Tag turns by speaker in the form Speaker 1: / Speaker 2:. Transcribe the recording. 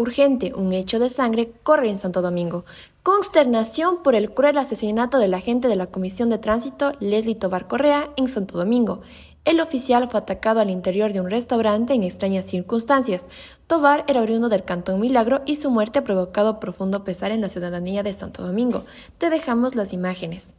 Speaker 1: Urgente, un hecho de sangre corre en Santo Domingo. Consternación por el cruel asesinato del agente de la Comisión de Tránsito, Leslie Tobar Correa, en Santo Domingo. El oficial fue atacado al interior de un restaurante en extrañas circunstancias. Tobar era oriundo del Cantón Milagro y su muerte ha provocado profundo pesar en la ciudadanía de Santo Domingo. Te dejamos
Speaker 2: las imágenes.